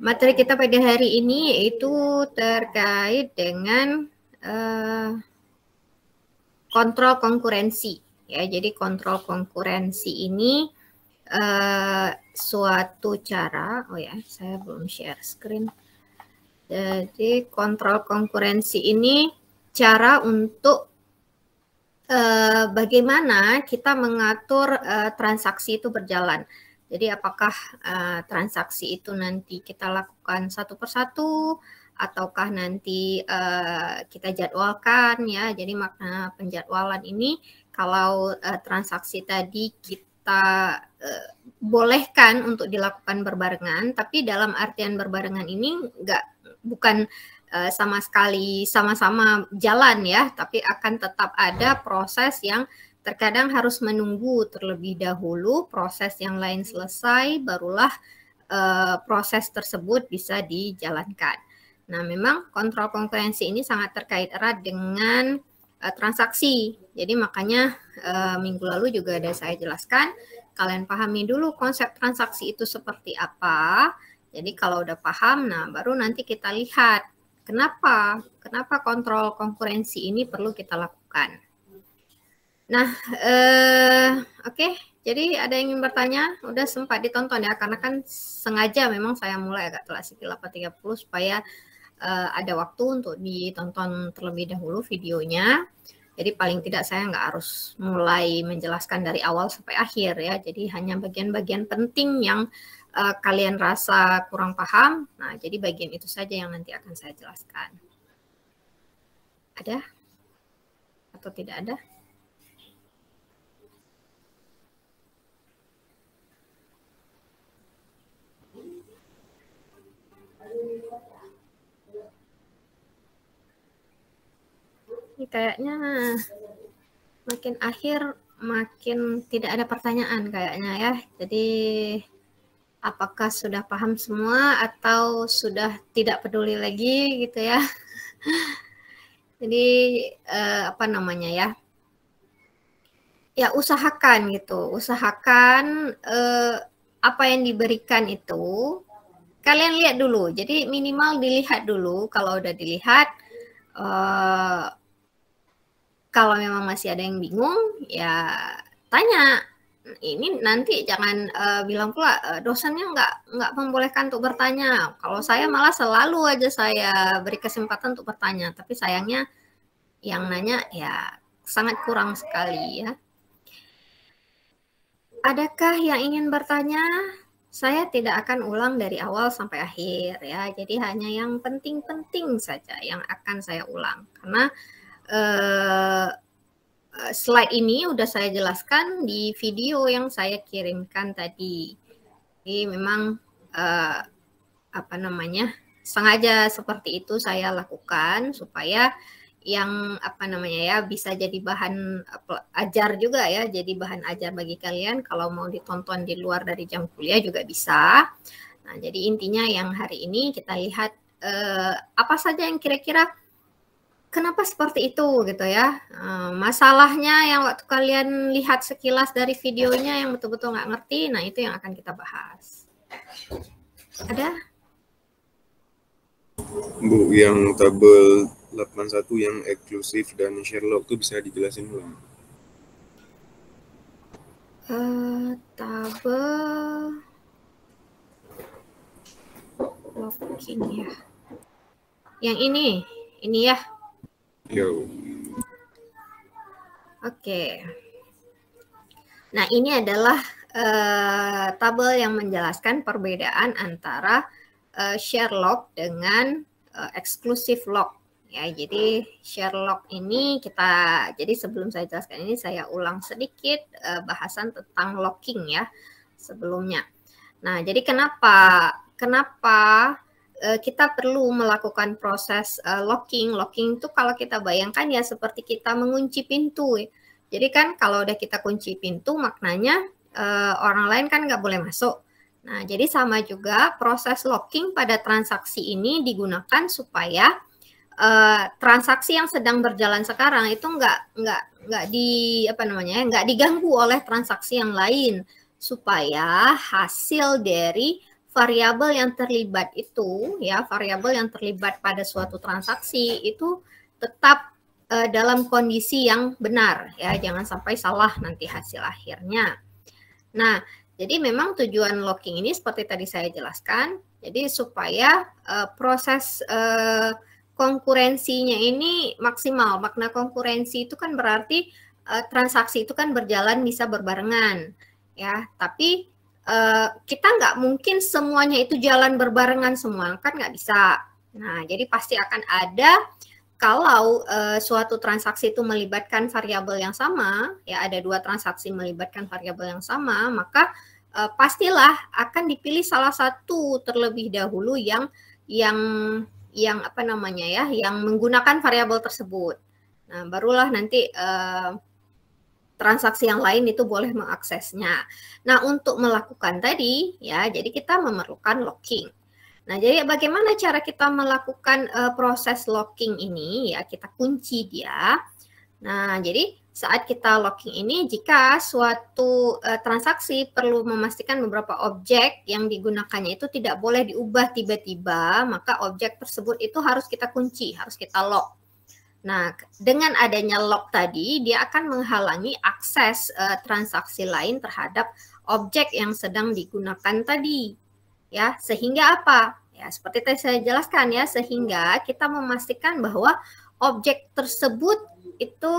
Materi kita pada hari ini yaitu terkait dengan uh, kontrol konkurensi. Ya, jadi kontrol konkurensi ini uh, suatu cara, oh ya, saya belum share screen. Jadi kontrol konkurensi ini cara untuk eh, bagaimana kita mengatur transaksi itu berjalan. Jadi apakah uh, transaksi itu nanti kita lakukan satu persatu ataukah nanti uh, kita jadwalkan ya. Jadi makna penjadwalan ini kalau uh, transaksi tadi kita uh, bolehkan untuk dilakukan berbarengan, tapi dalam artian berbarengan ini enggak bukan sama sekali sama-sama jalan ya, tapi akan tetap ada proses yang Terkadang harus menunggu terlebih dahulu proses yang lain selesai, barulah uh, proses tersebut bisa dijalankan. Nah, memang kontrol konkurensi ini sangat terkait erat dengan uh, transaksi. Jadi makanya uh, minggu lalu juga ada saya jelaskan, kalian pahami dulu konsep transaksi itu seperti apa. Jadi kalau udah paham, nah baru nanti kita lihat kenapa, kenapa kontrol konkurensi ini perlu kita lakukan. Nah, eh, oke. Okay. Jadi ada yang ingin bertanya? Udah sempat ditonton ya? Karena kan sengaja memang saya mulai agak telat sedikit 8.30 supaya eh, ada waktu untuk ditonton terlebih dahulu videonya. Jadi paling tidak saya nggak harus mulai menjelaskan dari awal sampai akhir ya. Jadi hanya bagian-bagian penting yang uh, kalian rasa kurang paham. Nah, jadi bagian itu saja yang nanti akan saya jelaskan. Ada atau tidak ada? kayaknya makin akhir makin tidak ada pertanyaan kayaknya ya. Jadi apakah sudah paham semua atau sudah tidak peduli lagi gitu ya. Jadi eh, apa namanya ya? Ya usahakan gitu, usahakan eh, apa yang diberikan itu kalian lihat dulu. Jadi minimal dilihat dulu. Kalau udah dilihat eh, kalau memang masih ada yang bingung ya tanya ini nanti jangan uh, bilang pula uh, dosennya nggak nggak membolehkan untuk bertanya. Kalau saya malah selalu aja saya beri kesempatan untuk bertanya, tapi sayangnya yang nanya ya sangat kurang sekali ya. Adakah yang ingin bertanya? Saya tidak akan ulang dari awal sampai akhir ya. Jadi hanya yang penting-penting saja yang akan saya ulang karena uh, slide ini udah saya jelaskan di video yang saya kirimkan tadi. Ini memang uh, apa namanya sengaja seperti itu saya lakukan supaya yang apa namanya ya bisa jadi bahan ajar juga ya jadi bahan ajar bagi kalian kalau mau ditonton di luar dari jam kuliah juga bisa nah jadi intinya yang hari ini kita lihat eh, apa saja yang kira-kira kenapa seperti itu gitu ya eh, masalahnya yang waktu kalian lihat sekilas dari videonya yang betul-betul nggak ngerti nah itu yang akan kita bahas ada Bu yang tabel 81 yang eksklusif dan Sherlock itu bisa dijelasin ulang uh, eh, tabel locking ya yang ini ini ya Yo. Oke. Nah, ini adalah uh, tabel yang menjelaskan perbedaan antara uh, share lock dengan uh, exclusive lock Ya, jadi share lock ini kita jadi sebelum saya jelaskan ini saya ulang sedikit uh, bahasan tentang locking ya sebelumnya. Nah, jadi kenapa kenapa Eh, kita perlu melakukan proses uh, locking. Locking itu kalau kita bayangkan ya seperti kita mengunci pintu. Jadi kan kalau udah kita kunci pintu maknanya uh, orang lain kan nggak boleh masuk. Nah jadi sama juga proses locking pada transaksi ini digunakan supaya uh, transaksi yang sedang berjalan sekarang itu nggak nggak nggak di apa namanya nggak diganggu oleh transaksi yang lain supaya hasil dari variabel yang terlibat itu ya variabel yang terlibat pada suatu transaksi itu tetap uh, dalam kondisi yang benar ya jangan sampai salah nanti hasil akhirnya. Nah, jadi memang tujuan locking ini seperti tadi saya jelaskan, jadi supaya uh, proses uh, konkurensinya ini maksimal. Makna konkurensi itu kan berarti uh, transaksi itu kan berjalan bisa berbarengan ya, tapi Eh, kita nggak mungkin semuanya itu jalan berbarengan semua kan nggak bisa. Nah, jadi pasti akan ada kalau uh, suatu transaksi itu melibatkan variabel yang sama, ya ada dua transaksi melibatkan variabel yang sama, maka uh, pastilah akan dipilih salah satu terlebih dahulu yang yang yang apa namanya ya, yang menggunakan variabel tersebut. Nah, barulah nanti uh, transaksi yang lain itu boleh mengaksesnya. Nah, untuk melakukan tadi ya, jadi kita memerlukan locking. Nah, jadi bagaimana cara kita melakukan uh, proses locking ini ya, kita kunci dia. Nah, jadi saat kita locking ini jika suatu uh, transaksi perlu memastikan beberapa objek yang digunakannya itu tidak boleh diubah tiba-tiba, maka objek tersebut itu harus kita kunci, harus kita lock. Nah, dengan adanya lock tadi, dia akan menghalangi akses uh, transaksi lain terhadap objek yang sedang digunakan tadi. Ya, sehingga apa? Ya, seperti tadi saya jelaskan ya, sehingga kita memastikan bahwa objek tersebut itu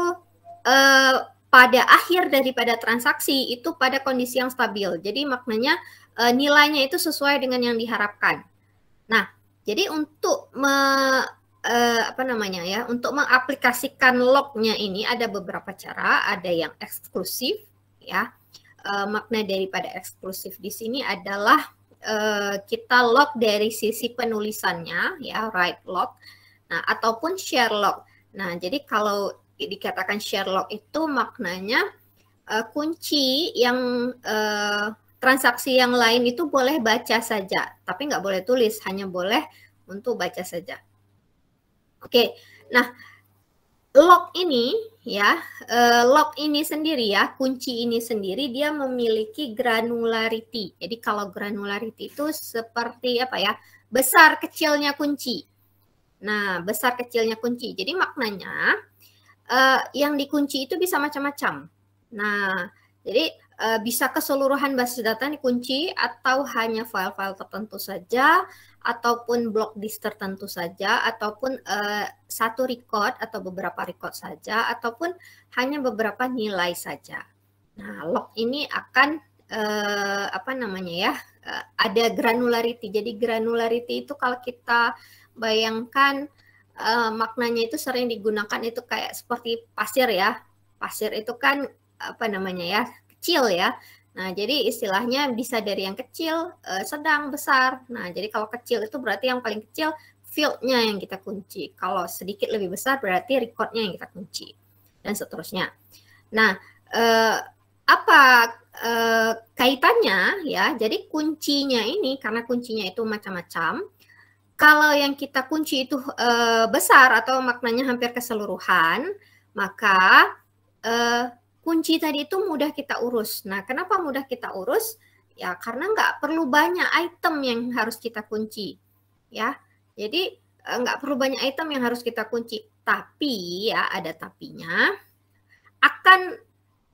uh, pada akhir daripada transaksi itu pada kondisi yang stabil. Jadi maknanya uh, nilainya itu sesuai dengan yang diharapkan. Nah, jadi untuk me uh, apa namanya ya untuk mengaplikasikan lognya ini ada beberapa cara ada yang eksklusif ya uh, makna daripada eksklusif di sini adalah uh, kita lock dari sisi penulisannya ya right lock nah ataupun share lock nah jadi kalau dikatakan share lock itu maknanya uh, kunci yang uh, transaksi yang lain itu boleh baca saja tapi nggak boleh tulis hanya boleh untuk baca saja Oke, nah lock ini ya, eh, lock ini sendiri ya, kunci ini sendiri dia memiliki granularity. Jadi kalau granularity itu seperti apa ya? Besar kecilnya kunci. Nah, besar kecilnya kunci. Jadi maknanya eh, yang dikunci itu bisa macam-macam. Nah, jadi uh, bisa keseluruhan basis data ini kunci atau hanya file-file tertentu saja ataupun blok disk tertentu saja ataupun uh, satu record atau beberapa record saja ataupun hanya beberapa nilai saja. Nah, log ini akan uh, apa namanya ya? Uh, ada granularity. Jadi granularity itu kalau kita bayangkan uh, maknanya itu sering digunakan itu kayak seperti pasir ya. Pasir itu kan apa namanya ya kecil ya. Nah, jadi istilahnya bisa dari yang kecil, uh, sedang, besar. Nah, jadi kalau kecil itu berarti yang paling kecil fieldnya yang kita kunci. Kalau sedikit lebih besar berarti recordnya yang kita kunci. Dan seterusnya. Nah, uh, apa uh, kaitannya ya? Jadi kuncinya ini, karena kuncinya itu macam-macam. Kalau yang kita kunci itu uh, besar atau maknanya hampir keseluruhan, maka Uh, kunci tadi itu mudah kita urus. Nah, kenapa mudah kita urus? Ya, karena nggak perlu banyak item yang harus kita kunci. Ya, jadi eh, nggak perlu banyak item yang harus kita kunci. Tapi ya ada tapinya akan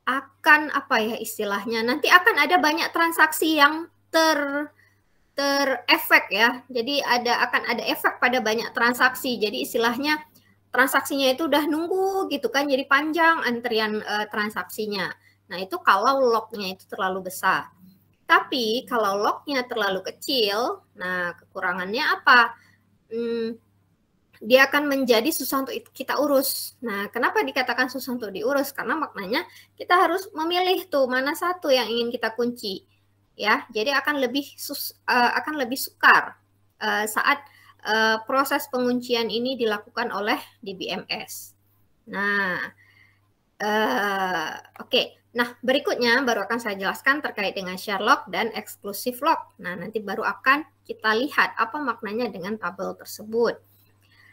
akan apa ya istilahnya nanti akan ada banyak transaksi yang ter terefek ya. Jadi ada akan ada efek pada banyak transaksi. Jadi istilahnya transaksinya itu udah nunggu gitu kan jadi panjang antrian uh, transaksinya. Nah, itu kalau locknya itu terlalu besar. Tapi kalau locknya terlalu kecil, nah kekurangannya apa? Hmm, dia akan menjadi susah untuk kita urus. Nah, kenapa dikatakan susah untuk diurus? Karena maknanya kita harus memilih tuh mana satu yang ingin kita kunci, ya. Jadi akan lebih sus, uh, akan lebih sukar uh, saat uh, proses penguncian ini dilakukan oleh DBMS. Nah, uh, oke. Okay. Nah, berikutnya baru akan saya jelaskan terkait dengan share lock dan exclusive lock. Nah, nanti baru akan kita lihat apa maknanya dengan tabel tersebut.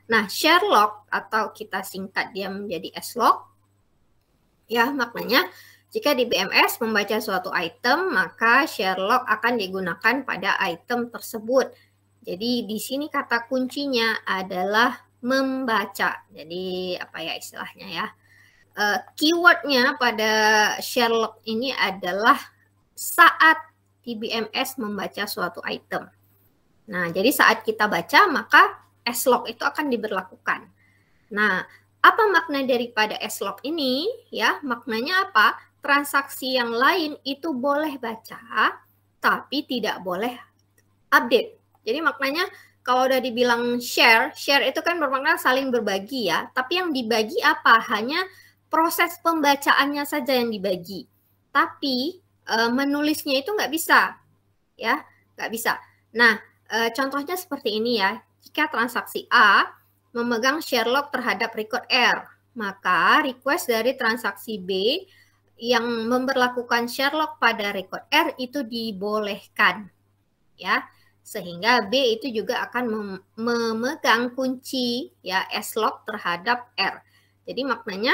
Nah, share lock atau kita singkat dia menjadi s lock. Ya, maknanya jika di BMS membaca suatu item, maka share lock akan digunakan pada item tersebut. Jadi di sini kata kuncinya adalah membaca. Jadi apa ya istilahnya ya? Uh, keywordnya pada Sherlock ini adalah saat TBMS membaca suatu item. Nah, jadi saat kita baca maka S-log itu akan diberlakukan. Nah, apa makna daripada S-log ini? Ya, maknanya apa? Transaksi yang lain itu boleh baca, tapi tidak boleh update jadi maknanya kalau udah dibilang share, share itu kan bermakna saling berbagi ya. Tapi yang dibagi apa? Hanya proses pembacaannya saja yang dibagi. Tapi e, menulisnya itu nggak bisa, ya, nggak bisa. Nah, e, contohnya seperti ini ya. Jika transaksi A memegang share log terhadap record R, maka request dari transaksi B yang memperlakukan share log pada record R itu dibolehkan, ya sehingga B itu juga akan memegang kunci ya S lock terhadap R. Jadi maknanya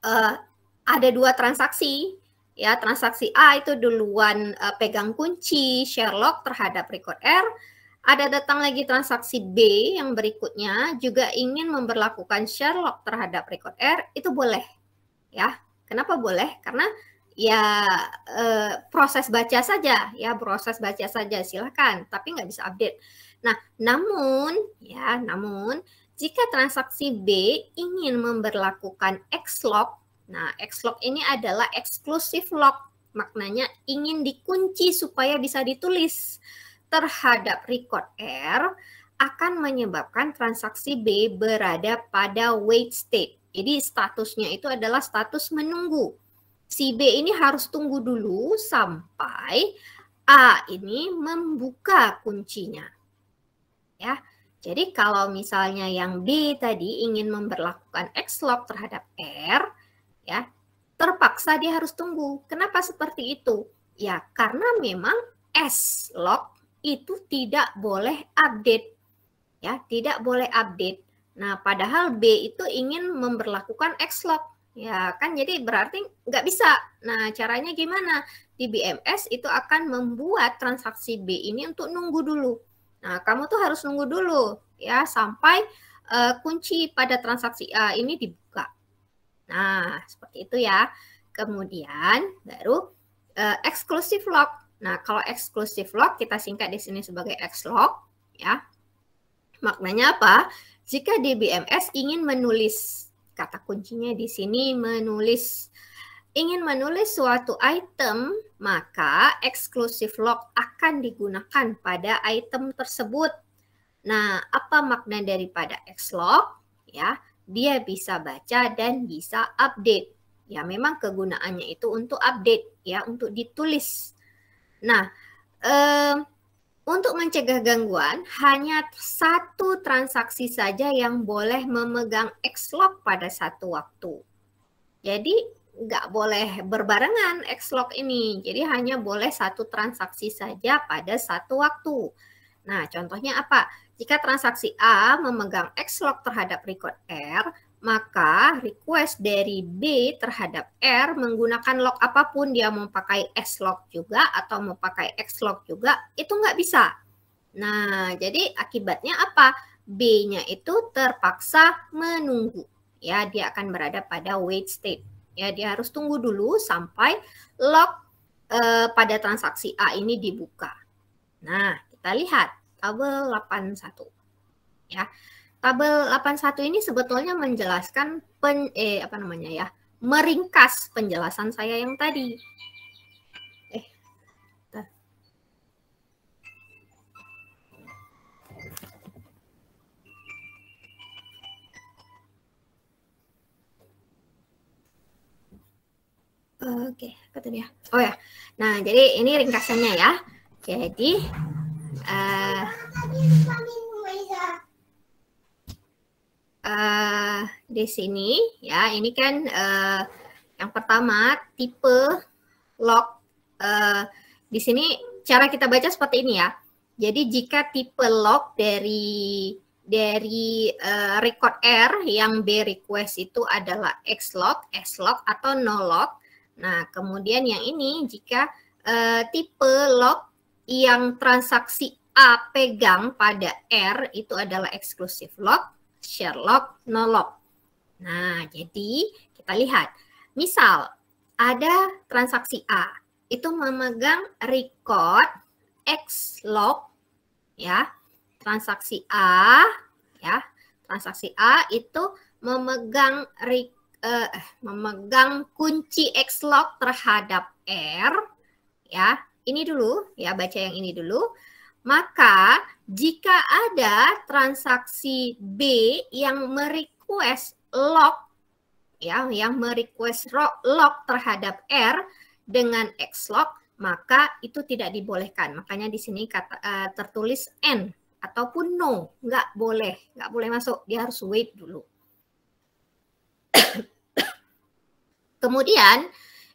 uh, ada dua transaksi ya transaksi A itu duluan uh, pegang kunci share lock terhadap record R. Ada datang lagi transaksi B yang berikutnya juga ingin memperlakukan share lock terhadap record R itu boleh ya. Kenapa boleh? Karena ya eh, proses baca saja ya proses baca saja silahkan tapi nggak bisa update nah namun ya namun jika transaksi B ingin memberlakukan X lock nah X lock ini adalah eksklusif lock maknanya ingin dikunci supaya bisa ditulis terhadap record R akan menyebabkan transaksi B berada pada wait state. Jadi statusnya itu adalah status menunggu si B ini harus tunggu dulu sampai A ini membuka kuncinya. Ya. Jadi kalau misalnya yang B tadi ingin memperlakukan X log terhadap R, ya, terpaksa dia harus tunggu. Kenapa seperti itu? Ya, karena memang S log itu tidak boleh update. Ya, tidak boleh update. Nah, padahal B itu ingin memperlakukan X log Ya kan jadi berarti nggak bisa. Nah caranya gimana? Di BMS itu akan membuat transaksi B ini untuk nunggu dulu. Nah kamu tuh harus nunggu dulu ya sampai uh, kunci pada transaksi A eh, ini dibuka. Nah seperti itu ya. Kemudian baru uh, eh, exclusive lock. Nah kalau exclusive lock kita singkat di sini sebagai X-lock ya. Maknanya apa? Jika di BMS ingin menulis kata kuncinya di sini menulis. Ingin menulis suatu item, maka exclusive lock akan digunakan pada item tersebut. Nah, apa makna daripada lock Ya, dia bisa baca dan bisa update. Ya, memang kegunaannya itu untuk update ya, untuk ditulis. Nah, eh, untuk mencegah gangguan, hanya satu transaksi saja yang boleh memegang X-Log pada satu waktu. Jadi, nggak boleh berbarengan X-Log ini. Jadi, hanya boleh satu transaksi saja pada satu waktu. Nah, contohnya apa? Jika transaksi A memegang X-Log terhadap record R, maka request dari B terhadap R menggunakan log apapun, dia mau pakai S log juga atau mau pakai X log juga, itu nggak bisa. Nah, jadi akibatnya apa? B-nya itu terpaksa menunggu. Ya, dia akan berada pada wait state. Ya, dia harus tunggu dulu sampai log eh, pada transaksi A ini dibuka. Nah, kita lihat tabel 81. Ya. Tabel 81 ini sebetulnya menjelaskan pen, eh apa namanya ya? meringkas penjelasan saya yang tadi. Eh. Oke, apa tadi ya? Oh ya. Nah, jadi ini ringkasannya ya. Jadi uh, uh, di sini ya ini kan uh, yang pertama tipe log uh, di sini cara kita baca seperti ini ya. Jadi jika tipe log dari dari uh, record R yang B request itu adalah X log, S log atau no log. Nah, kemudian yang ini jika uh, tipe log yang transaksi A pegang pada R itu adalah exclusive log Sherlock nolok. Nah, jadi kita lihat. Misal, ada transaksi A. Itu memegang record X log ya. Transaksi A ya. Transaksi A itu memegang uh, memegang kunci X log terhadap R ya. Ini dulu ya, baca yang ini dulu maka jika ada transaksi B yang merequest lock ya yang merequest lock terhadap R dengan X lock maka itu tidak dibolehkan. Makanya di sini kata, uh, tertulis N ataupun no, nggak boleh, nggak boleh masuk, dia harus wait dulu. kemudian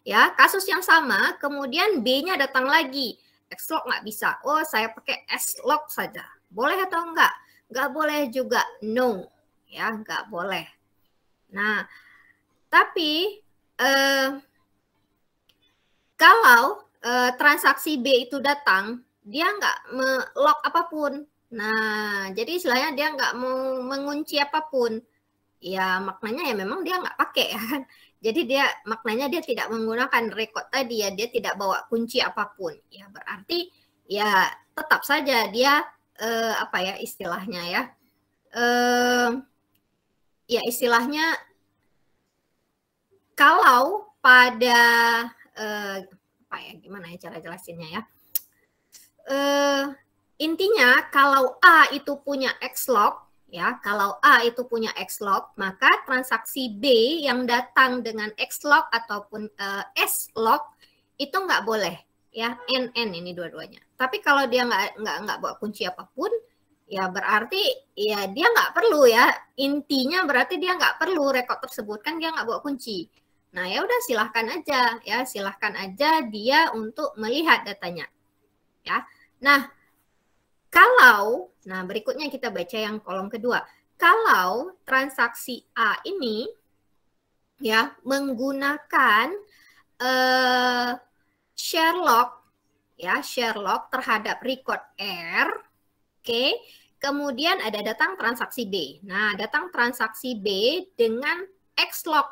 ya kasus yang sama, kemudian B-nya datang lagi x lock nggak bisa. Oh, saya pakai s lock saja. Boleh atau enggak? Nggak boleh juga. No. Ya, nggak boleh. Nah, tapi eh, kalau eh, transaksi B itu datang, dia nggak melock apapun. Nah, jadi istilahnya dia nggak mau mengunci apapun. Ya, maknanya ya memang dia nggak pakai. Ya Jadi dia maknanya dia tidak menggunakan rekod tadi ya, dia tidak bawa kunci apapun. Ya berarti ya tetap saja dia eh, apa ya istilahnya ya. Eh, ya istilahnya kalau pada eh, apa ya gimana ya cara jelasinnya ya. Eh, intinya kalau A itu punya X log Ya, kalau A itu punya X-log, maka transaksi B yang datang dengan X-log ataupun uh, eh, S-log itu nggak boleh. Ya, NN ini dua-duanya. Tapi kalau dia nggak nggak nggak bawa kunci apapun, ya berarti ya dia nggak perlu ya. Intinya berarti dia nggak perlu rekod tersebut kan dia nggak bawa kunci. Nah ya udah silahkan aja ya silahkan aja dia untuk melihat datanya. Ya, nah kalau, nah berikutnya kita baca yang kolom kedua. Kalau transaksi A ini ya menggunakan uh, lock ya x-lock terhadap record R, oke. Okay. Kemudian ada datang transaksi B. Nah, datang transaksi B dengan X lock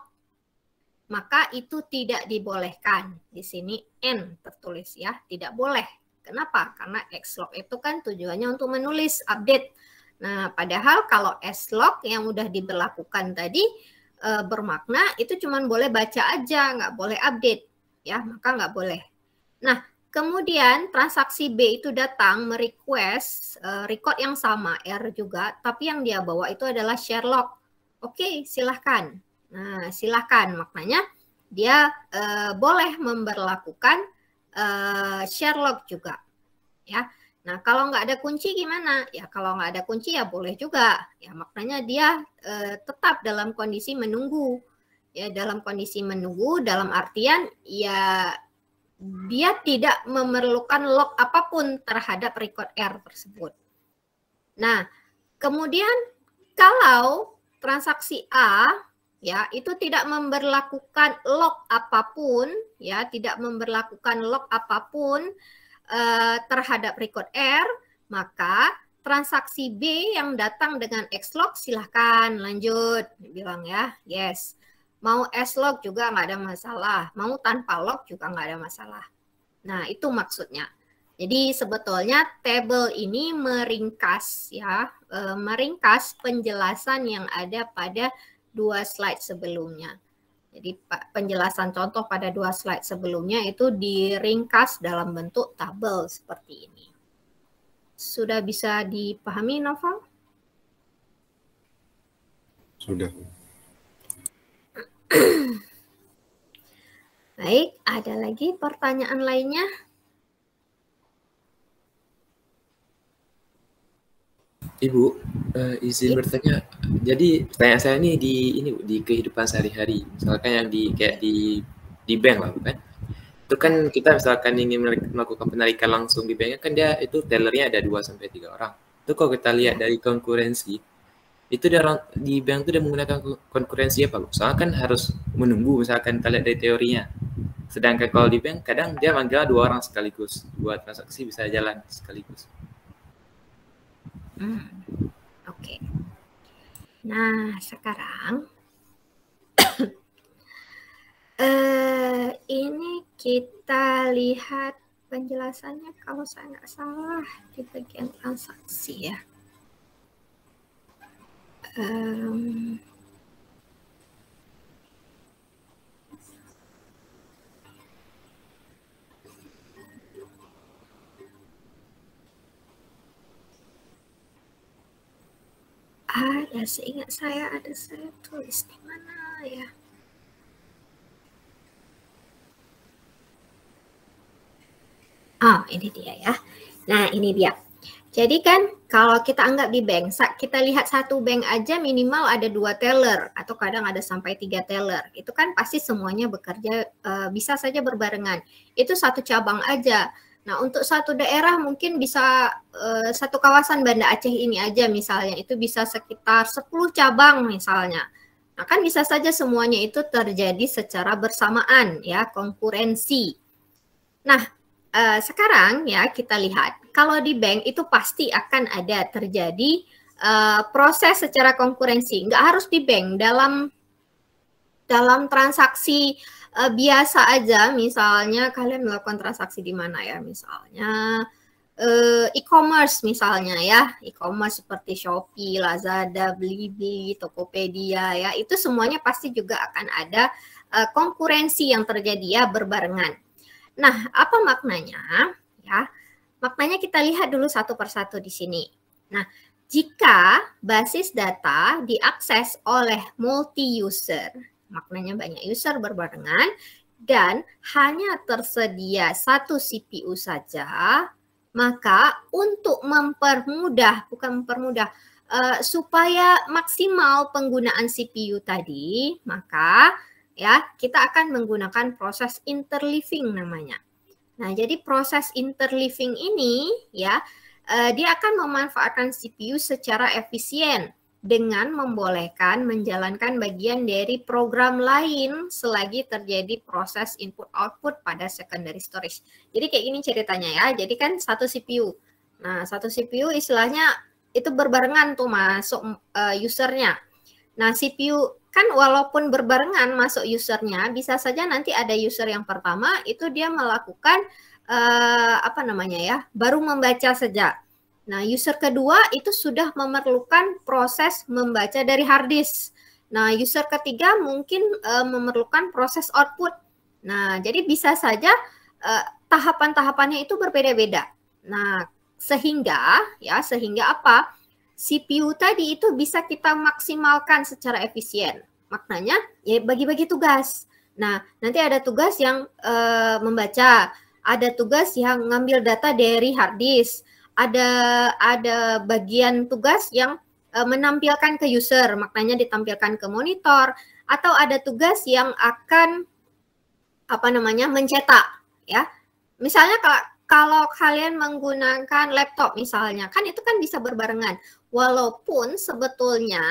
maka itu tidak dibolehkan. Di sini N tertulis ya, tidak boleh Kenapa? Karena X Xlog itu kan tujuannya untuk menulis update. Nah, padahal kalau S-log yang udah diberlakukan tadi e, bermakna itu cuma boleh baca aja, nggak boleh update. Ya, maka nggak boleh. Nah, kemudian transaksi B itu datang merequest e, record yang sama, R juga, tapi yang dia bawa itu adalah share log. Oke, silahkan. Nah, silahkan. Maknanya dia e, boleh memberlakukan uh, eh, Sherlock juga ya. Nah, kalau nggak ada kunci gimana? Ya, kalau nggak ada kunci ya boleh juga. Ya, maknanya dia uh, tetap dalam kondisi menunggu. Ya, dalam kondisi menunggu dalam artian ya dia tidak memerlukan lock apapun terhadap record R tersebut. Nah, kemudian kalau transaksi A ya itu tidak memberlakukan lock apapun ya tidak memberlakukan lock apapun eh, terhadap record R maka transaksi B yang datang dengan X lock silahkan lanjut bilang ya yes mau S lock juga nggak ada masalah mau tanpa lock juga nggak ada masalah nah itu maksudnya jadi sebetulnya table ini meringkas ya eh, meringkas penjelasan yang ada pada dua slide sebelumnya. Jadi penjelasan contoh pada dua slide sebelumnya itu diringkas dalam bentuk tabel seperti ini. Sudah bisa dipahami Novel? Sudah. Baik, ada lagi pertanyaan lainnya? Ibu, Uh, eh, izin iya. bertanya, jadi pertanyaan saya ini di ini di kehidupan sehari-hari, misalkan yang di kayak di di bank lah bukan? Itu kan kita misalkan ingin melakukan penarikan langsung di banknya kan dia itu tellernya ada 2 sampai tiga orang. Itu kalau kita lihat dari konkurensi itu di, orang, di bank itu dia menggunakan konkurensi apa misalkan Soalnya kan harus menunggu misalkan kita lihat dari teorinya. Sedangkan kalau di bank kadang dia manggil dua orang sekaligus, dua transaksi bisa jalan sekaligus. Hmm. Oke. Okay. Nah, sekarang eh ini kita lihat penjelasannya kalau saya nggak salah di bagian transaksi ya. Um, ya seingat saya ada saya tulis di mana ya oh ini dia ya nah ini dia jadi kan kalau kita anggap di bank, kita lihat satu bank aja minimal ada dua teller atau kadang ada sampai tiga teller. Itu kan pasti semuanya bekerja eh, bisa saja berbarengan. Itu satu cabang aja. Nah, untuk satu daerah mungkin bisa uh, satu kawasan Banda Aceh ini aja misalnya itu bisa sekitar 10 cabang misalnya. Nah, kan bisa saja semuanya itu terjadi secara bersamaan ya, konkurensi. Nah, uh, sekarang ya kita lihat kalau di bank itu pasti akan ada terjadi uh, proses secara konkurensi. Nggak harus di bank dalam dalam transaksi uh, biasa aja misalnya kalian melakukan transaksi di mana ya misalnya uh, e-commerce misalnya ya, e-commerce seperti Shopee, Lazada, Blibli, Tokopedia ya, itu semuanya pasti juga akan ada uh, konkurensi yang terjadi ya berbarengan. Nah, apa maknanya? Ya, maknanya kita lihat dulu satu persatu di sini. Nah, jika basis data diakses oleh multi user maknanya banyak user berbarengan, dan hanya tersedia satu CPU saja, maka untuk mempermudah, bukan mempermudah, uh, supaya maksimal penggunaan CPU tadi, maka ya kita akan menggunakan proses interleaving namanya. Nah, jadi proses interleaving ini ya uh, dia akan memanfaatkan CPU secara efisien dengan membolehkan menjalankan bagian dari program lain selagi terjadi proses input output pada secondary storage. Jadi kayak gini ceritanya ya. Jadi kan satu CPU. Nah, satu CPU istilahnya itu berbarengan tuh masuk uh, usernya. Nah, CPU kan walaupun berbarengan masuk usernya, bisa saja nanti ada user yang pertama itu dia melakukan uh, apa namanya ya, baru membaca saja Nah, user kedua itu sudah memerlukan proses membaca dari hard disk. Nah, user ketiga mungkin uh, memerlukan proses output. Nah, jadi bisa saja uh, tahapan-tahapannya itu berbeda-beda. Nah, sehingga ya sehingga apa? CPU tadi itu bisa kita maksimalkan secara efisien. Maknanya ya bagi-bagi tugas. Nah, nanti ada tugas yang uh, membaca, ada tugas yang ngambil data dari hard disk ada ada bagian tugas yang uh, menampilkan ke user, maknanya ditampilkan ke monitor atau ada tugas yang akan apa namanya mencetak ya. Misalnya kalau kalau kalian menggunakan laptop misalnya, kan itu kan bisa berbarengan. Walaupun sebetulnya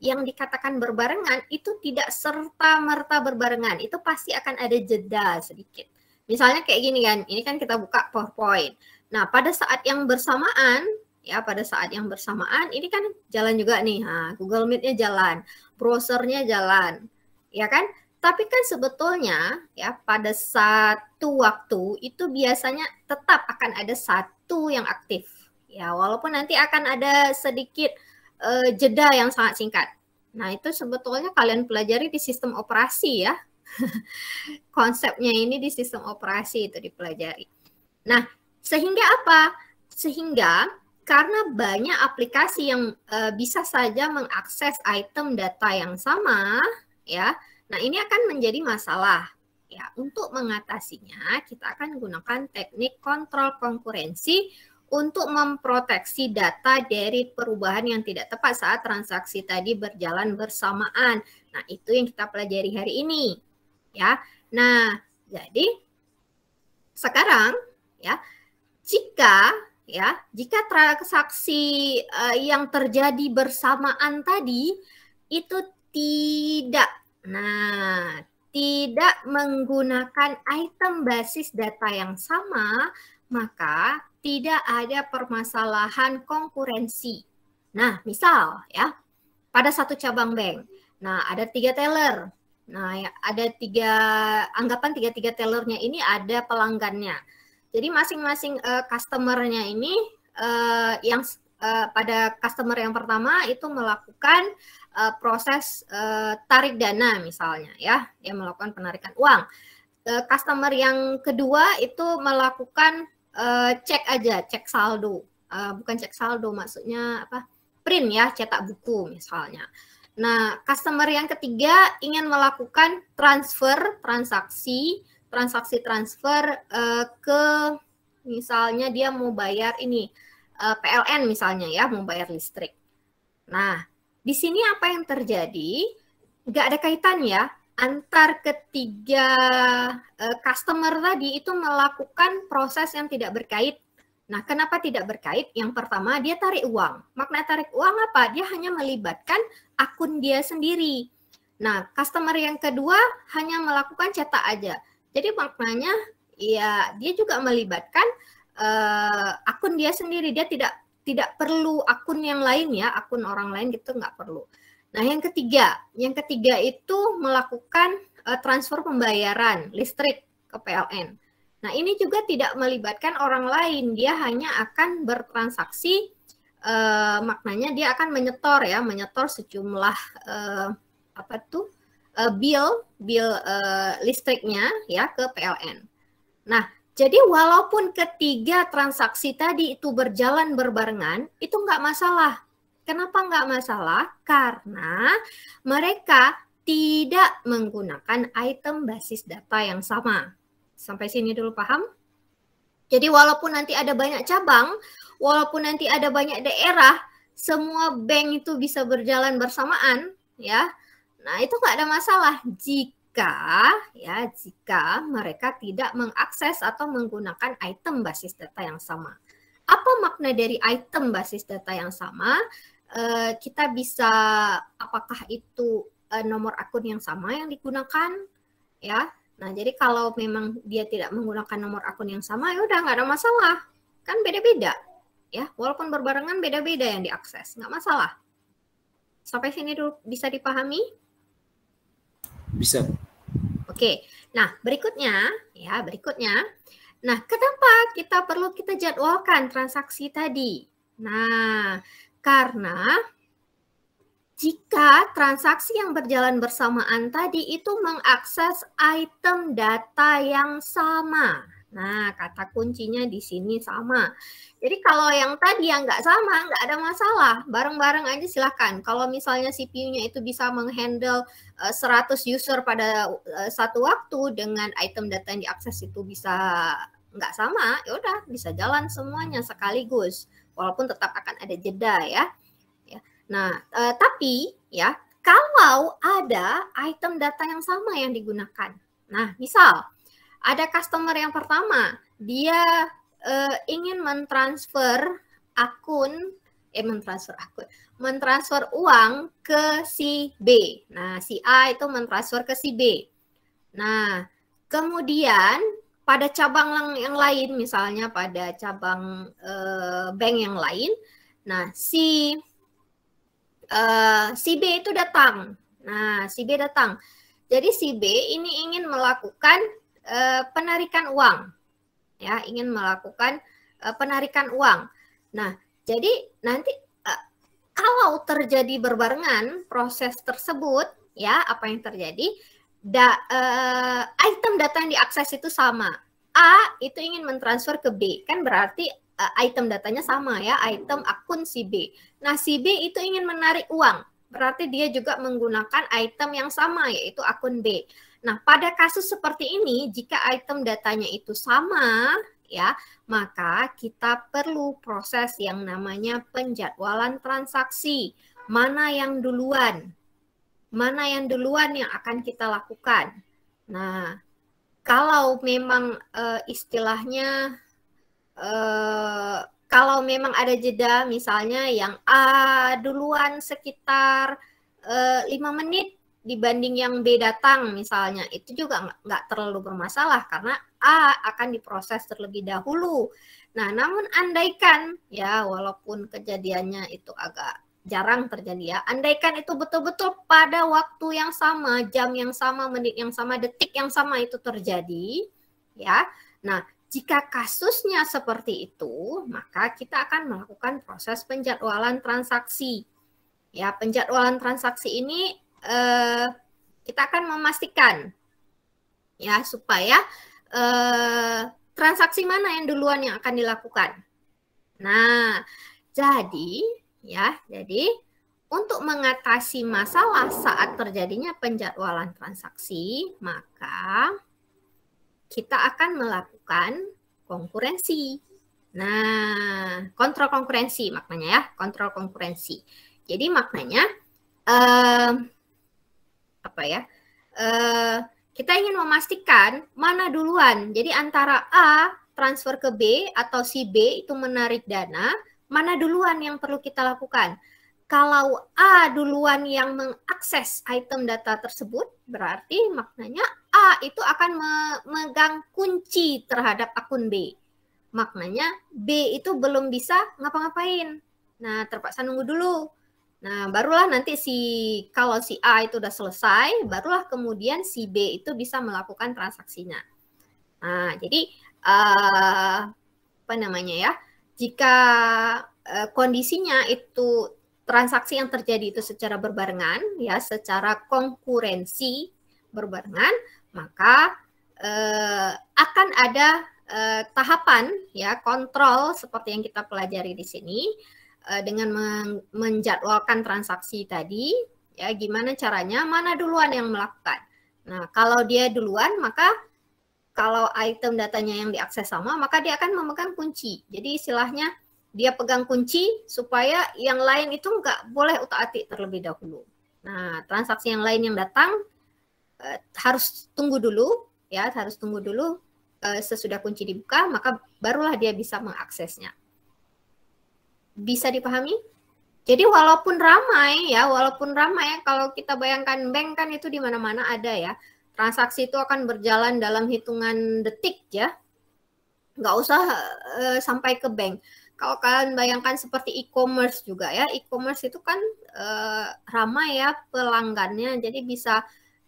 yang dikatakan berbarengan itu tidak serta-merta berbarengan. Itu pasti akan ada jeda sedikit. Misalnya kayak gini kan, ini kan kita buka PowerPoint Nah, pada saat yang bersamaan, ya pada saat yang bersamaan ini kan jalan juga nih. Nah, Google Meet-nya jalan, browsernya jalan, ya kan? Tapi kan sebetulnya ya pada satu waktu itu biasanya tetap akan ada satu yang aktif. Ya, walaupun nanti akan ada sedikit uh, jeda yang sangat singkat. Nah, itu sebetulnya kalian pelajari di sistem operasi ya. Konsepnya ini di sistem operasi itu dipelajari. Nah, sehingga apa? Sehingga karena banyak aplikasi yang uh, bisa saja mengakses item data yang sama, ya. Nah, ini akan menjadi masalah. Ya, untuk mengatasinya kita akan gunakan teknik kontrol konkurensi untuk memproteksi data dari perubahan yang tidak tepat saat transaksi tadi berjalan bersamaan. Nah, itu yang kita pelajari hari ini. Ya. Nah, jadi sekarang ya jika ya jika transaksi uh, yang terjadi bersamaan tadi itu tidak nah tidak menggunakan item basis data yang sama maka tidak ada permasalahan konkurensi. Nah, misal ya, pada satu cabang bank, nah ada tiga teller, nah ya, ada tiga anggapan tiga tiga tellernya ini ada pelanggannya. Jadi masing-masing uh, customernya ini uh, yang uh, pada customer yang pertama itu melakukan uh, proses uh, tarik dana misalnya ya, yang melakukan penarikan uang. Uh, customer yang kedua itu melakukan uh, cek aja, cek saldo. Uh, bukan cek saldo maksudnya apa? print ya, cetak buku misalnya. Nah, customer yang ketiga ingin melakukan transfer transaksi transaksi transfer uh, ke misalnya dia mau bayar ini uh, eh, PLN misalnya ya mau bayar listrik. Nah, di sini apa yang terjadi? Gak ada kaitan ya antar ketiga uh, customer tadi itu melakukan proses yang tidak berkait. Nah, kenapa tidak berkait? Yang pertama, dia tarik uang. Makna tarik uang apa? Dia hanya melibatkan akun dia sendiri. Nah, customer yang kedua hanya melakukan cetak aja. Jadi maknanya ya dia juga melibatkan uh, akun dia sendiri. Dia tidak tidak perlu akun yang lain ya, akun orang lain gitu nggak perlu. Nah, yang ketiga, yang ketiga itu melakukan uh, transfer pembayaran listrik ke PLN. Nah, ini juga tidak melibatkan orang lain, dia hanya akan bertransaksi Uh, maknanya dia akan menyetor ya, menyetor sejumlah uh, apa tuh uh, bill bill uh, listriknya ya ke PLN. Nah, jadi walaupun ketiga transaksi tadi itu berjalan berbarengan, itu nggak masalah. Kenapa nggak masalah? Karena mereka tidak menggunakan item basis data yang sama. Sampai sini dulu paham? Jadi walaupun nanti ada banyak cabang, walaupun nanti ada banyak daerah, semua bank itu bisa berjalan bersamaan, ya Nah, itu nggak ada masalah jika ya jika mereka tidak mengakses atau menggunakan item basis data yang sama. Apa makna dari item basis data yang sama? Eh, kita bisa apakah itu eh, nomor akun yang sama yang digunakan ya? Nah, jadi kalau memang dia tidak menggunakan nomor akun yang sama ya udah nggak ada masalah. Kan beda-beda ya, walaupun berbarengan beda-beda yang diakses, nggak masalah. Sampai sini dulu bisa dipahami? Bisa. Oke. Nah, berikutnya ya, berikutnya. Nah, kenapa kita perlu kita jadwalkan transaksi tadi? Nah, karena jika transaksi yang berjalan bersamaan tadi itu mengakses item data yang sama. Nah, kata kuncinya di sini sama. Jadi kalau yang tadi yang nggak sama, nggak ada masalah. Bareng-bareng aja silahkan. Kalau misalnya CPU-nya itu bisa menghandle 100 eh, user pada eh, satu waktu dengan item data yang diakses itu bisa nggak sama, ya udah bisa jalan semuanya sekaligus, walaupun tetap akan ada jeda ya. ya. Nah, eh, tapi ya kalau ada item data yang sama yang digunakan, nah misal ada customer yang pertama dia ingin mentransfer akun eh mentransfer aku mentransfer uang ke si B. Nah, si A itu mentransfer ke si B. Nah, kemudian pada cabang yang lain misalnya pada cabang eh, bank yang lain, nah si eh, si B itu datang. Nah, si B datang. Jadi si B ini ingin melakukan eh, penarikan uang. Ya, ingin melakukan eh, penarikan uang. Nah, jadi nanti uh, kalau terjadi berbarengan proses tersebut, ya apa yang terjadi? Da, uh, item data yang diakses itu sama. A itu ingin mentransfer ke B, kan berarti uh, item datanya sama ya, item akun si B. Nah si B itu ingin menarik uang, berarti dia juga menggunakan item yang sama yaitu akun B. Nah, pada kasus seperti ini, jika item datanya itu sama, ya, maka kita perlu proses yang namanya penjadwalan transaksi. Mana yang duluan? Mana yang duluan yang akan kita lakukan? Nah, kalau memang e, istilahnya e, kalau memang ada jeda misalnya yang A ah, duluan sekitar e, eh, 5 menit dibanding yang B datang misalnya itu juga nggak terlalu bermasalah karena A akan diproses terlebih dahulu. Nah, namun andaikan ya walaupun kejadiannya itu agak jarang terjadi ya. Andaikan itu betul-betul pada waktu yang sama, jam yang sama, menit yang sama, detik yang sama itu terjadi ya. Nah, jika kasusnya seperti itu, maka kita akan melakukan proses penjadwalan transaksi. Ya, penjadwalan transaksi ini eh, kita akan memastikan ya supaya eh, transaksi mana yang duluan yang akan dilakukan. Nah, jadi ya, jadi untuk mengatasi masalah saat terjadinya penjadwalan transaksi, maka kita akan melakukan konkurensi. Nah, kontrol konkurensi maknanya ya, kontrol konkurensi. Jadi maknanya eh, Pak ya. Uh, kita ingin memastikan mana duluan. Jadi antara A transfer ke B atau si B itu menarik dana, mana duluan yang perlu kita lakukan? Kalau A duluan yang mengakses item data tersebut, berarti maknanya A itu akan memegang kunci terhadap akun B. Maknanya B itu belum bisa ngapa-ngapain. Nah, terpaksa nunggu dulu. Nah, barulah nanti si kalau si A itu sudah selesai, barulah kemudian si B itu bisa melakukan transaksinya. Nah, jadi uh, apa namanya ya? Jika uh, kondisinya itu transaksi yang terjadi itu secara berbarengan, ya, secara konkurensi berbarengan, maka uh, akan ada uh, tahapan ya kontrol seperti yang kita pelajari di sini Eh, dengan menjadwalkan transaksi tadi, ya gimana caranya, mana duluan yang melakukan. Nah, kalau dia duluan, maka kalau item datanya yang diakses sama, maka dia akan memegang kunci. Jadi istilahnya dia pegang kunci supaya yang lain itu nggak boleh utak-atik terlebih dahulu. Nah, transaksi yang lain yang datang eh, harus tunggu dulu, ya harus tunggu dulu eh, sesudah kunci dibuka, maka barulah dia bisa mengaksesnya bisa dipahami? Jadi walaupun ramai ya, walaupun ramai ya, kalau kita bayangkan bank kan itu di mana-mana ada ya. Transaksi itu akan berjalan dalam hitungan detik ya. Nggak usah e, sampai ke bank. Kalau kalian bayangkan seperti e-commerce juga ya, e-commerce itu kan e, ramai ya pelanggannya, jadi bisa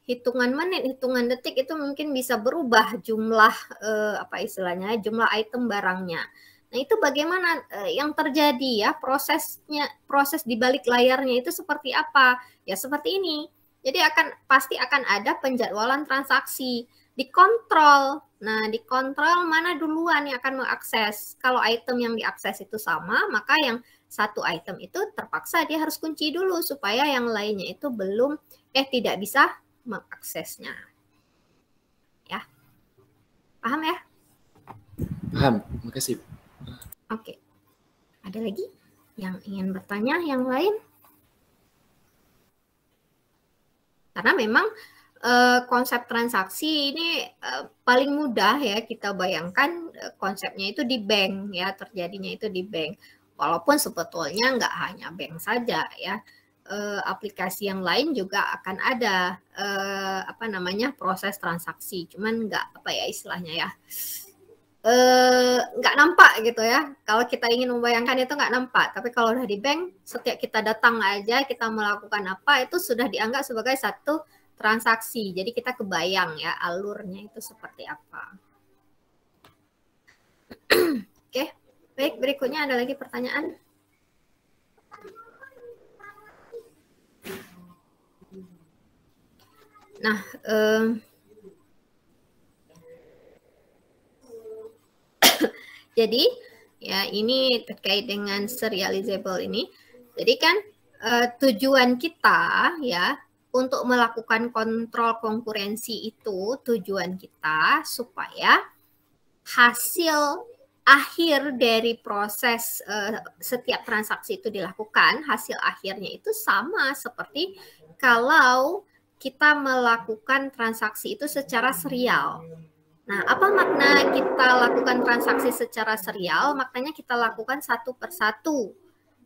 hitungan menit, hitungan detik itu mungkin bisa berubah jumlah e, apa istilahnya, jumlah item barangnya. Nah, itu bagaimana eh, yang terjadi ya prosesnya proses di balik layarnya itu seperti apa? Ya seperti ini. Jadi akan pasti akan ada penjadwalan transaksi, dikontrol. Nah, dikontrol mana duluan yang akan mengakses. Kalau item yang diakses itu sama, maka yang satu item itu terpaksa dia harus kunci dulu supaya yang lainnya itu belum eh tidak bisa mengaksesnya. Ya. Paham ya? Paham. Makasih. Oke. Okay. Ada lagi yang ingin bertanya yang lain? Karena memang uh, konsep transaksi ini uh, paling mudah ya kita bayangkan uh, konsepnya itu di bank ya terjadinya itu di bank walaupun sebetulnya nggak hanya bank saja ya uh, aplikasi yang lain juga akan ada uh, apa namanya proses transaksi cuman nggak apa ya istilahnya ya Eh, nggak uh, nampak gitu ya. Kalau kita ingin membayangkan itu nggak nampak, tapi kalau udah di bank, setiap kita datang aja kita melakukan apa itu sudah dianggap sebagai satu transaksi. Jadi kita kebayang ya alurnya itu seperti apa. Oke, okay. baik berikutnya ada lagi pertanyaan. Nah, uh, Jadi ya ini terkait dengan serializable ini. Jadi kan uh, tujuan kita ya untuk melakukan kontrol konkurensi itu tujuan kita supaya hasil akhir dari proses uh, setiap transaksi itu dilakukan hasil akhirnya itu sama seperti kalau kita melakukan transaksi itu secara serial Nah, apa makna kita lakukan transaksi secara serial? Maknanya kita lakukan satu per satu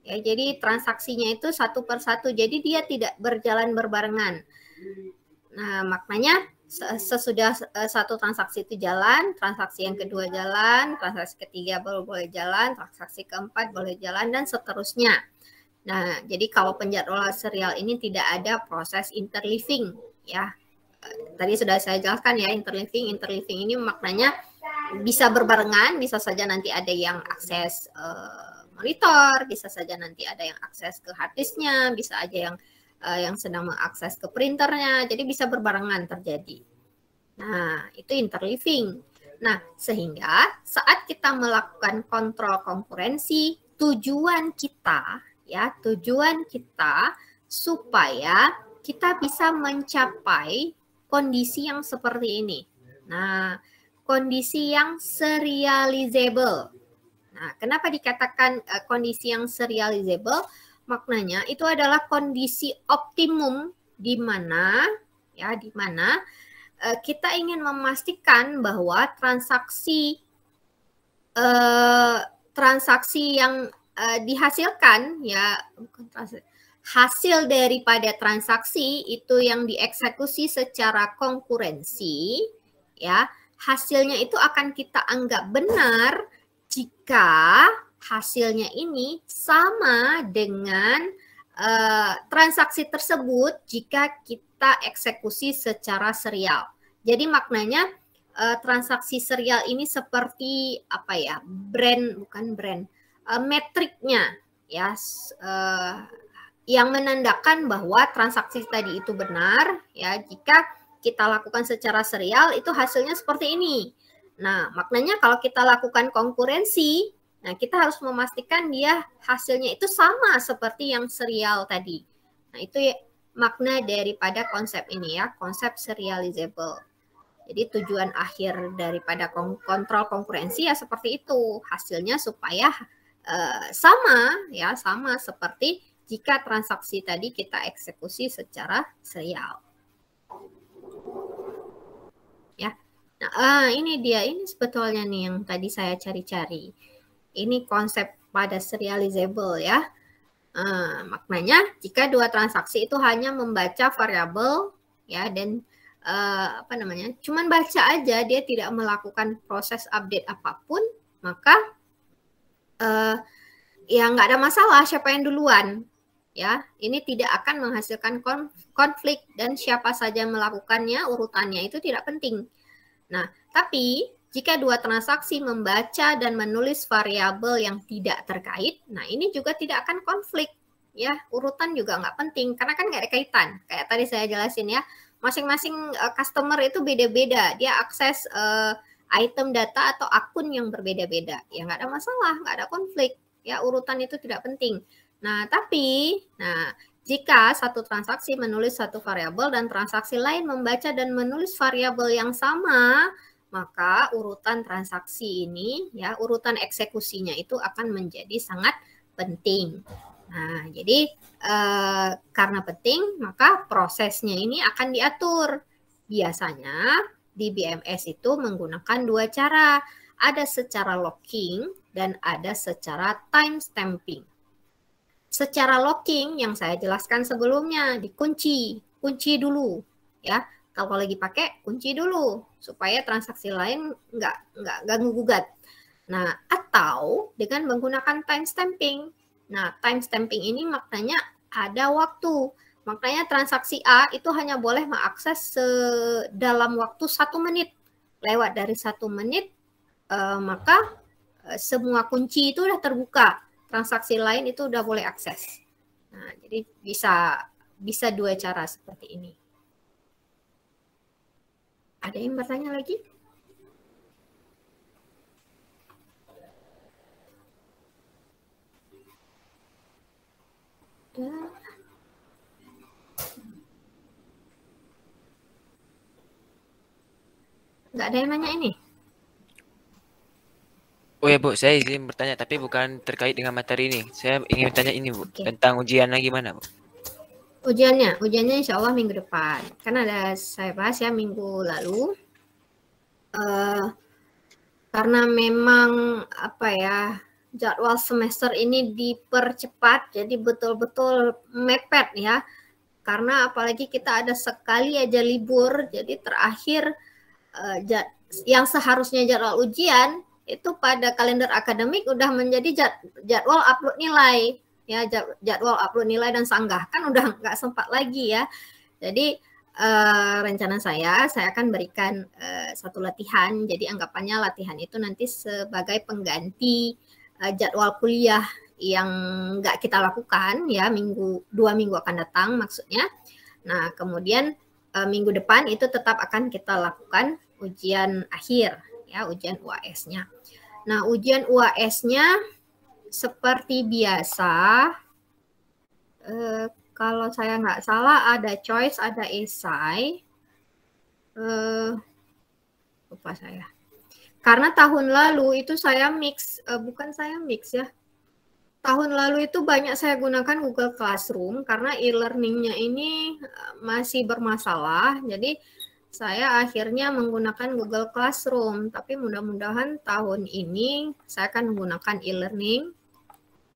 Ya, jadi transaksinya itu satu per satu Jadi dia tidak berjalan berbarengan. Nah, maknanya sesudah e, satu transaksi itu jalan, transaksi yang kedua jalan, transaksi ketiga baru boleh jalan, transaksi keempat boleh jalan dan seterusnya. Nah, jadi kalau penjadwal serial ini tidak ada proses interleaving ya tadi sudah saya jelaskan ya interliving interliving ini maknanya bisa berbarengan bisa saja nanti ada yang akses uh, monitor bisa saja nanti ada yang akses ke harddisknya bisa aja yang uh, yang sedang mengakses ke printernya jadi bisa berbarengan terjadi nah itu interliving nah sehingga saat kita melakukan kontrol konkurensi tujuan kita ya tujuan kita supaya kita bisa mencapai kondisi yang seperti ini. Nah, kondisi yang serializable. Nah, kenapa dikatakan uh, kondisi yang serializable? Maknanya itu adalah kondisi optimum di mana ya di mana uh, kita ingin memastikan bahwa transaksi uh, transaksi yang uh, dihasilkan ya bukan transaksi hasil daripada transaksi itu yang dieksekusi secara konkurensi ya hasilnya itu akan kita anggap benar jika hasilnya ini sama dengan uh, transaksi tersebut jika kita eksekusi secara serial jadi maknanya uh, transaksi serial ini seperti apa ya brand bukan brand uh, metriknya ya uh, yang menandakan bahwa transaksi tadi itu benar ya jika kita lakukan secara serial itu hasilnya seperti ini. Nah, maknanya kalau kita lakukan konkurensi, nah kita harus memastikan dia hasilnya itu sama seperti yang serial tadi. Nah, itu ya, makna daripada konsep ini ya, konsep serializable. Jadi tujuan akhir daripada kontrol konkurensi ya seperti itu, hasilnya supaya eh, sama ya, sama seperti jika transaksi tadi kita eksekusi secara serial. Ya. Nah, uh, ini dia ini sebetulnya nih yang tadi saya cari-cari. Ini konsep pada serializable ya. Uh, maknanya jika dua transaksi itu hanya membaca variabel ya dan uh, apa namanya? cuman baca aja dia tidak melakukan proses update apapun, maka uh, ya nggak ada masalah siapa yang duluan ya ini tidak akan menghasilkan konflik dan siapa saja melakukannya urutannya itu tidak penting nah tapi jika dua transaksi membaca dan menulis variabel yang tidak terkait nah ini juga tidak akan konflik ya urutan juga nggak penting karena kan nggak ada kaitan kayak tadi saya jelasin ya masing-masing eh, customer itu beda-beda dia akses uh, item data atau akun yang berbeda-beda ya nggak ada masalah nggak ada konflik ya urutan itu tidak penting Nah, tapi nah jika satu transaksi menulis satu variabel dan transaksi lain membaca dan menulis variabel yang sama, maka urutan transaksi ini ya urutan eksekusinya itu akan menjadi sangat penting. Nah, jadi eh, karena penting maka prosesnya ini akan diatur. Biasanya di BMS itu menggunakan dua cara, ada secara locking dan ada secara time stamping secara locking yang saya jelaskan sebelumnya dikunci, kunci dulu ya. Kalau lagi pakai kunci dulu supaya transaksi lain nggak nggak ganggu gugat. Nah, atau dengan menggunakan time stamping Nah, time stamping ini maknanya ada waktu. maknanya transaksi A itu hanya boleh mengakses dalam waktu satu menit. Lewat dari satu menit, eh, maka eh, semua kunci itu sudah terbuka transaksi lain itu udah boleh akses. Nah, jadi bisa bisa dua cara seperti ini. Ada yang bertanya lagi? Ada. Nggak ada yang nanya ini? Oh ya Bu, saya izin bertanya tapi bukan terkait dengan materi ini. Saya ingin bertanya ini Bu, okay. tentang ujiannya gimana Bu? Ujiannya, ujiannya insya Allah minggu depan. Karena ada saya bahas ya minggu lalu. Uh, karena memang apa ya jadwal semester ini dipercepat, jadi betul-betul mepet ya. Karena apalagi kita ada sekali aja libur, jadi terakhir uh, eh, jad, yang seharusnya jadwal ujian itu pada kalender akademik udah menjadi jadwal upload nilai ya jadwal upload nilai dan sanggah kan udah nggak sempat lagi ya jadi uh, rencana saya saya akan berikan uh, satu latihan jadi anggapannya latihan itu nanti sebagai pengganti uh, jadwal kuliah yang nggak kita lakukan ya minggu dua minggu akan datang maksudnya nah kemudian uh, minggu depan itu tetap akan kita lakukan ujian akhir ya ujian UAS-nya Nah, ujian UAS-nya seperti biasa, eh, kalau saya nggak salah ada choice, ada esai. Eh, lupa saya. Karena tahun lalu itu saya mix, eh, bukan saya mix ya, tahun lalu itu banyak saya gunakan Google Classroom karena e-learningnya ini eh, masih bermasalah. Jadi saya akhirnya menggunakan Google Classroom, tapi mudah-mudahan tahun ini saya akan menggunakan e-learning